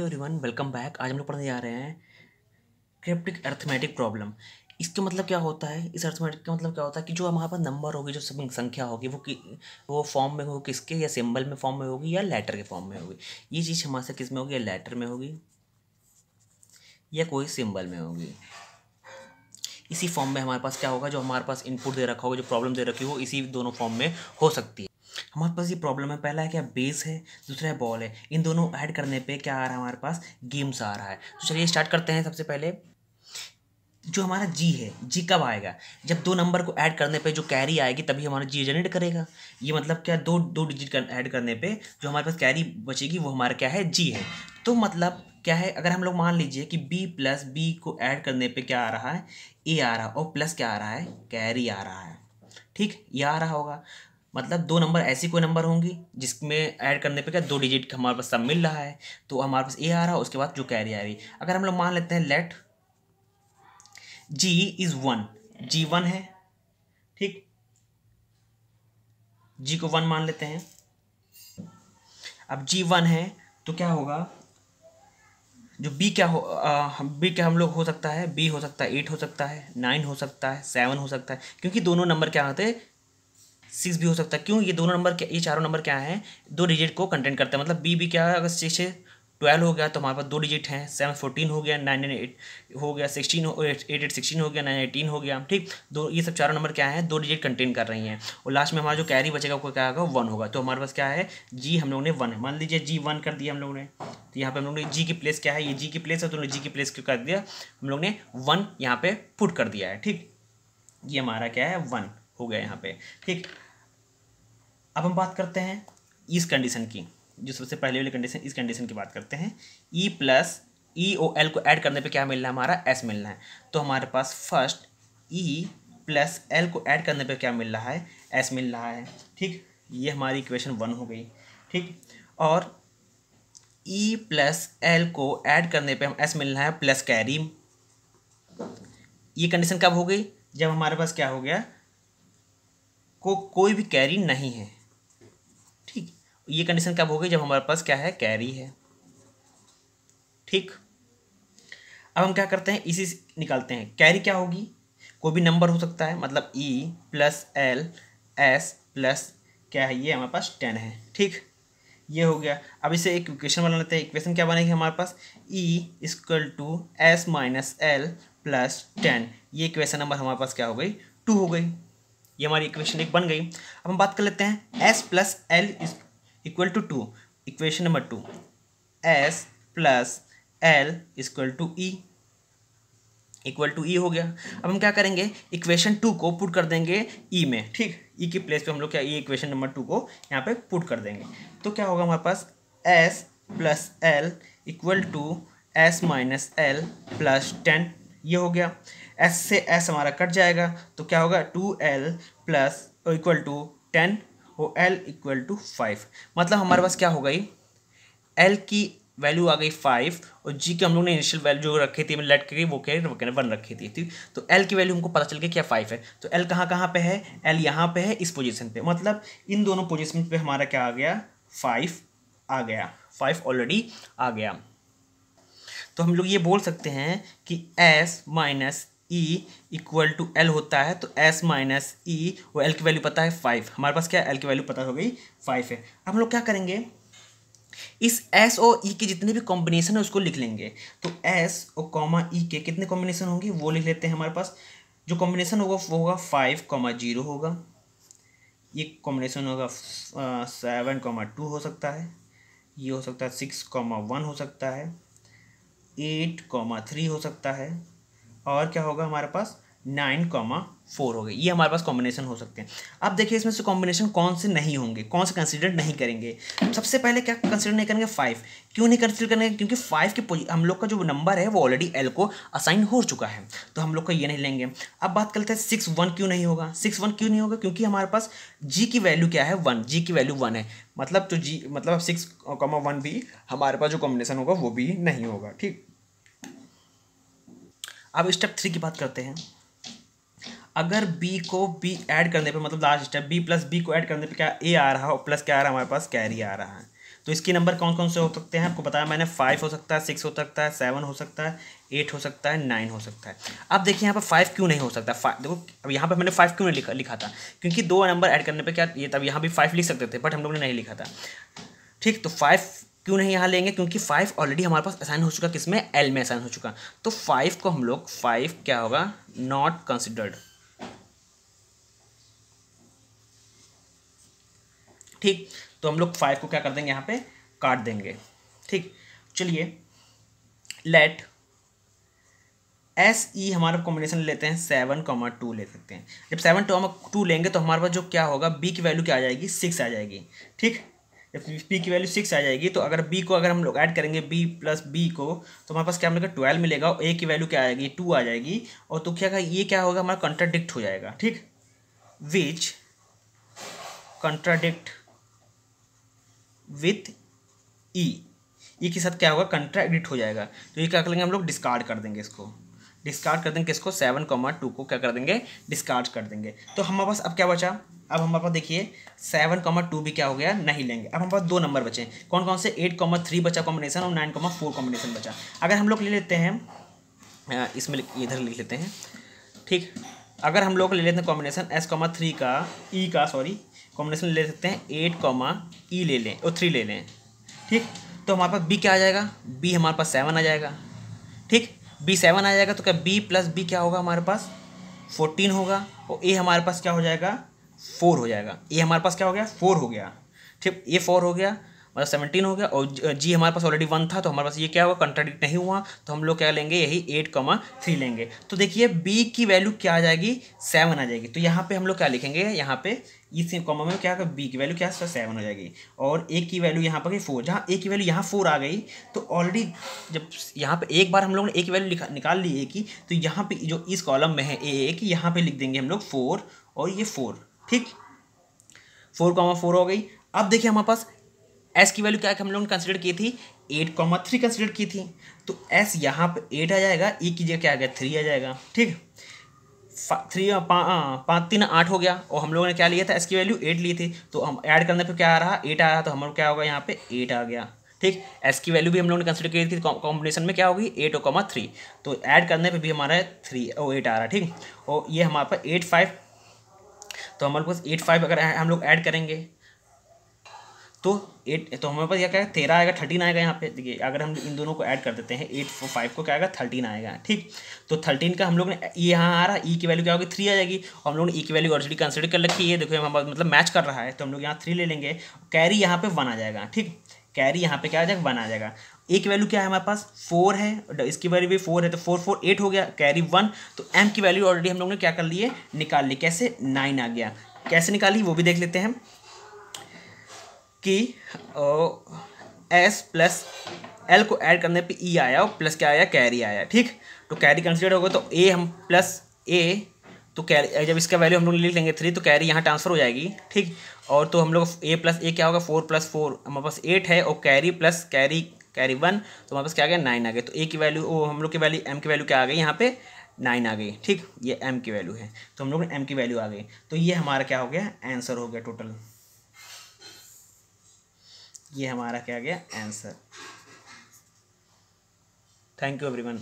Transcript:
everyone welcome back आज हम लोग पढ़ने जा रहे हैं क्रिप्टिक अर्थमेटिक प्रॉब्लम इसके मतलब क्या होता है इस अर्थमेटिक का मतलब क्या होता है कि जो हमारे पास नंबर होगी जो सब संख्या होगी वो कि वो फॉर्म में होगी किसके या सिंबल में फॉर्म में होगी या लेटर के फॉर्म में होगी ये चीज़ हमारे से किस में होगी या लेटर में होगी या कोई सिंबल में होगी इसी फॉर्म में हमारे पास क्या होगा जो हमारे पास इनपुट दे रखा होगा जो प्रॉब्लम दे रखी हो इसी दोनों फॉर्म में हो सकती है हमारे पास ये प्रॉब्लम है पहला है क्या बेस है दूसरा है बॉल है इन दोनों ऐड करने पे क्या आ रहा है हमारे पास गेम्स आ रहा है तो चलिए स्टार्ट करते हैं सबसे पहले जो हमारा जी है जी कब आएगा जब दो नंबर को ऐड करने पे जो कैरी आएगी तभी हमारा जी जनरेट करेगा ये मतलब क्या दो दो डिजिट ऐड करने पे जो हमारे पास कैरी बचेगी वो हमारा क्या है जी है तो मतलब क्या है अगर हम लोग मान लीजिए कि बी प्लस बी को ऐड करने पे क्या आ रहा है ए आ रहा है और प्लस क्या आ रहा है कैरी आ रहा है ठीक ये आ रहा होगा मतलब दो नंबर ऐसी कोई नंबर होंगी जिसमें ऐड करने पे क्या दो डिजिट हमारे पास सब मिल रहा है तो हमारे पास ए आ रहा है उसके बाद जो कैरी आ रही अगर हम लोग मान लेते हैं let G is one G one है ठीक जी को वन मान लेते हैं अब जी वन है तो क्या होगा जो बी क्या हो आ, बी क्या हम लोग हो सकता है बी हो सकता है एट हो सकता है नाइन हो सकता है सेवन हो सकता है क्योंकि दोनों नंबर क्या होते हैं सिक्स भी हो सकता है क्यों ये दोनों नंबर क्या ये चारों नंबर क्या है दो डिजिट को कंटेंट करता है मतलब बी भी क्या है अगर सिक्स ट्वेल्व हो गया तो हमारे पास दो डिजिट हैं सेवन फोर्टीन हो गया नाइन नाइन एट हो गया सिक्सटीन हो एट एट सिक्सटीन हो गया नाइन एटीन हो गया ठीक दो ये सब चारों नंबर क्या है दो डिजिट कंटेन कर रही हैं और लास्ट में हमारा जो कैरी बचेगा वो क्या होगा वन होगा तो हमारे पास क्या है जी हम लोगों ने वन है मान लीजिए जी वन कर दिया हम लोगों ने तो यहाँ पर हम लोगों ने जी की प्लेस क्या है ये जी की प्लेस है तो उन्होंने जी की प्लेस क्यों कर दिया हम लोग ने वन यहाँ पर पुट कर दिया है ठीक ये हमारा क्या है वन हो गया यहाँ पे ठीक अब हम बात करते हैं इस कंडीशन की जो सबसे पहले वाली कंडीशन इस कंडीशन की बात करते हैं E plus E O L को ऐड करने पे क्या मिलना है हमारा एस मिलना है तो हमारे पास फर्स्ट ई प्लस एल को ऐड करने पे क्या मिल रहा है एस मिल रहा है ठीक ये हमारी इक्वेशन वन हो गई ठीक और ई प्लस एल को ऐड करने पे हम एस मिल रहा है प्लस कैरी ये कंडीशन कब हो गई जब हमारे पास क्या हो गया को कोई भी कैरी नहीं है ठीक ये कंडीशन कब होगी जब हमारे पास क्या है कैरी है ठीक अब हम क्या करते हैं इसी निकालते हैं कैरी क्या होगी कोई भी नंबर हो सकता है मतलब E plus L S plus क्या है ये हमारे पास टेन है ठीक ये हो गया अब इसे एक इक्वेशन बना लेते हैं इक्वेशन क्या बनेगी हमारे पास E equal to S minus L plus ten ये इक्वेशन नंबर हमारे पास क्या हो गई टू हो गई ये हमारी इक्वेशन एक बन गई अब हम बात कर लेते हैं S plus L is equal to two equation number two S plus L equal to E equal to E हो गया अब हम क्या करेंगे इक्वेशन टू को पुट कर देंगे ई e में ठीक ई e की प्लेस पे हम लोग क्या ई इक्वेशन नंबर टू को यहाँ पे पुट कर देंगे तो क्या होगा हमारे पास S plus L equal to S minus L plus ten ये हो गया एस से एस हमारा कट जाएगा तो क्या होगा two L plus equal to ten और एल इक्वल टू फाइव मतलब हमारे पास क्या हो गई एल की वैल्यू आ गई फाइव और जी की हम लोग ने इनिशियल वैल्यू जो रखी थी लेट मतलब के वो क्या वगैरह वन रखी थी ठीक तो एल की वैल्यू हमको पता चल गया क्या फाइव है तो एल कहाँ कहाँ पे है एल यहाँ पे है इस पोजीशन पे मतलब इन दोनों पोजीशन पे हमारा क्या आ गया फाइव आ गया फाइव ऑलरेडी आ गया तो हम लोग ये बोल सकते हैं कि S minus E equal to L होता है तो एस माइनस ई वो एल की वैल्यू पता है फाइव हमारे पास क्या एल की वैल्यू पता हो गई फाइव है अब हम लोग क्या करेंगे इस एस और ई e के जितने भी कॉम्बिनेशन है उसको लिख लेंगे तो एस और कॉमा ई e के कितने कॉम्बिनेशन होंगे वो लिख लेते हैं हमारे पास जो कॉम्बिनेशन होगा वो होगा फाइव कॉमा जीरो होगा ये कॉम्बिनेशन होगा सेवन कॉमा टू हो सकता है ये हो सकता है सिक्स कॉमा वन हो सकता है एट कॉमा थ्री हो सकता है और क्या होगा हमारे पास नाइन कॉमा फोर हो गए ये हमारे पास कॉम्बिनेशन हो सकते हैं अब देखिए इसमें से कॉम्बिनेशन कौन से नहीं होंगे कौन से कंसिडर नहीं करेंगे सबसे पहले क्या कंसिडर नहीं करेंगे फाइव क्यों नहीं कंसिडर करेंगे क्योंकि फाइव के हम लोग का जो नंबर है वो ऑलरेडी एल को असाइन हो चुका है तो हम लोग का ये नहीं लेंगे अब बात करते हैं सिक्स वन क्यों नहीं होगा सिक्स वन क्यों नहीं होगा क्योंकि हमारे पास जी की वैल्यू क्या है वन जी की वैल्यू वन है मतलब तो जी मतलब सिक्स कॉमा वन भी हमारे पास जो कॉम्बिनेशन होगा वो भी नहीं होगा ठीक अब स्टेप थ्री की बात करते हैं अगर b को b ऐड करने पे मतलब last step b plus B को ऐड करने पे क्या a आ रहा है और प्लस क्या आ रहा है हमारे पास कैरी आ रहा है तो इसके नंबर कौन कौन से हो सकते हैं आपको बताया मैंने फाइव हो सकता है सिक्स हो सकता है सेवन हो सकता है एट हो सकता है नाइन हो सकता है अब देखिए यहाँ पर फाइव क्यों नहीं हो सकता फाइव देखो अब यहाँ पर मैंने फाइव क्यों नहीं लिखा लिखा था क्योंकि दो नंबर ऐड करने पर क्या ये तब यहाँ भी फाइव लिख सकते थे बट हम लोग ने नहीं लिखा था ठीक तो फाइव क्यों नहीं यहाँ लेंगे क्योंकि फाइव ऑलरेडी हमारे पास असाइन हो चुका किस में एल में असाइन हो चुका तो फाइव को हम लोग फाइव क्या होगा नॉट कंसिडर्ड ठीक तो हम लोग फाइव को क्या कर देंगे यहाँ पे काट देंगे ठीक चलिए लेट एस ई हमारा कॉम्बिनेशन लेते हैं सेवन कॉमर टू ले सकते हैं जब सेवन टू टू लेंगे तो हमारे पास जो क्या होगा बी की वैल्यू क्या आ जाएगी सिक्स आ जाएगी ठीक जब पी की वैल्यू सिक्स आ जाएगी तो अगर बी को अगर हम लोग ऐड करेंगे बी प्लस बी को तो हमारे पास क्या मिलेगा ट्वेल्व मिलेगा और ए की वैल्यू क्या आएगी टू आ जाएगी और तो क्या ये क्या होगा हमारा कंट्राडिक्ट हो जाएगा ठीक विच कंट्राडिक्ट विथ ई ई के साथ क्या होगा कंट्राडिक्ट हो जाएगा तो ये क्या करेंगे हम लोग डिस्कार्ड कर देंगे इसको डिस्कार्ड कर देंगे किसको सेवन कॉमा टू को क्या कर देंगे डिस्कार्ड कर देंगे तो हमारे पास अब क्या बचा अब हमारे पास देखिए सेवन कॉमा टू भी क्या हो गया नहीं लेंगे अब हमारे पास दो नंबर बचे कौन कौन से एट कॉमर थ्री बचा कॉम्बिनेशन और नाइन कॉमा फोर कॉम्बिनेशन बचा अगर हम लोग ले लेते हैं इसमें इधर लिख लेते हैं ठीक अगर हम लोग ले लेते हैं कॉम्बिनेशन एस कॉमा थ्री का ई e का सॉरी कॉम्बिनेशन ले सकते हैं एट कॉमा ई ले लें और थ्री ले लें ठीक तो हमारे पास बी क्या आ जाएगा बी हमारे पास सेवन आ जाएगा ठीक बी सेवन आ जाएगा तो क्या बी प्लस बी क्या होगा हमारे पास फोर्टीन होगा और ए हमारे पास क्या हो जाएगा फोर हो जाएगा ए हमारे पास क्या हो गया फोर हो गया ठीक ए फोर हो गया मतलब सेवनटीन हो गया और जी हमारे पास ऑलरेडी वन था तो हमारे पास ये क्या हुआ कंट्राडिक्ट नहीं हुआ तो हम लोग क्या लेंगे यही एट कमा थ्री लेंगे तो देखिए बी की वैल्यू क्या आ जाएगी सेवन आ जाएगी तो यहाँ पे हम लोग क्या लिखेंगे यहाँ पे इस कॉमा में क्या बी की वैल्यू क्या सेवन हो जाएगी और ए की वैल्यू यहाँ पर फोर जहाँ ए की वैल्यू यहाँ फोर आ गई तो ऑलरेडी जब यहाँ पे एक बार हम लोगों ने ए की वैल्यू निकाल ली ए की तो यहाँ पे जो इस कॉलम में है ए की यहाँ पे लिख देंगे हम लोग फोर और ये फोर ठीक फोर कॉमा फोर हो गई अब देखिए हमारे पास एस की वैल्यू क्या हम लोगों ने कंसिडर की थी एट कॉमा थ्री कंसिडर की थी तो एस यहाँ पर एट आ जाएगा ई e की जगह क्या आ गया थ्री आ जाएगा ठीक थ्री पाँच तीन आठ हो गया और हम लोगों ने क्या लिया था एस की वैल्यू एट ली थी तो हम ऐड करने पे क्या आ रहा एट आ रहा तो हम लोग क्या होगा यहाँ पे एट आ गया ठीक एस की वैल्यू भी हम लोगों ने कंसिडर की थी कॉम्बिनेशन तो में क्या होगी एट और कॉमा थ्री तो ऐड करने पे भी हमारा थ्री और एट आ रहा ठीक और ये हमारे पास एट फाइव तो हमारे पास एट फाइव अगर हम लोग ऐड करेंगे तो एट तो हमारे पास क्या क्या तेरह आएगा थर्टीन आएगा यहाँ पे देखिए अगर हम इन दोनों को ऐड कर देते हैं एट फोर फाइव को क्या आएगा थर्टीन आएगा ठीक तो थर्टीन का हम लोग ने यहाँ आ रहा है ई e की वैल्यू क्या होगी थ्री आ जाएगी और हम लोग ने ई e की वैल्यू ऑलरेडी कंसिडर कर रखी है देखो हमारे मतलब मैच कर रहा है तो हम लोग यहाँ थ्री ले लेंगे कैरी यहाँ पर वन आ जाएगा ठीक कैरी यहाँ पे क्या आ जाएगा वन आ जाएगा ए की वैल्यू क्या है हमारे पास फोर है इसकी वैल्यू भी फोर है तो फोर फोर एट हो गया कैरी वन तो एम की वैल्यू ऑलरेडी हम लोग ने क्या कर लिए निकाल ली कैसे नाइन आ गया कैसे निकाली वो भी देख लेते हैं कि एस प्लस एल को ऐड करने पे ई e आया और प्लस क्या आया कैरी आया ठीक तो कैरी कंसिडर होगा तो ए हम प्लस ए तो कैरी जब इसका वैल्यू हम लोग लिख लेंगे थ्री तो कैरी यहाँ ट्रांसफर हो जाएगी ठीक और तो हम लोग ए प्लस ए क्या होगा फोर प्लस फोर हमारे पास एट है और carry plus carry carry one तो हमारे पास क्या आ गया नाइन आ गया तो ए की वैल्यू हम लोग की वैल्यू एम की वैल्यू क्या आ गई यहाँ पे नाइन आ गई ठीक ये एम की वैल्यू है तो हम लोग एम की वैल्यू आ गई तो ये हमारा क्या हो गया आंसर हो गया टोटल ये हमारा क्या गया आंसर थैंक यू एवरीवन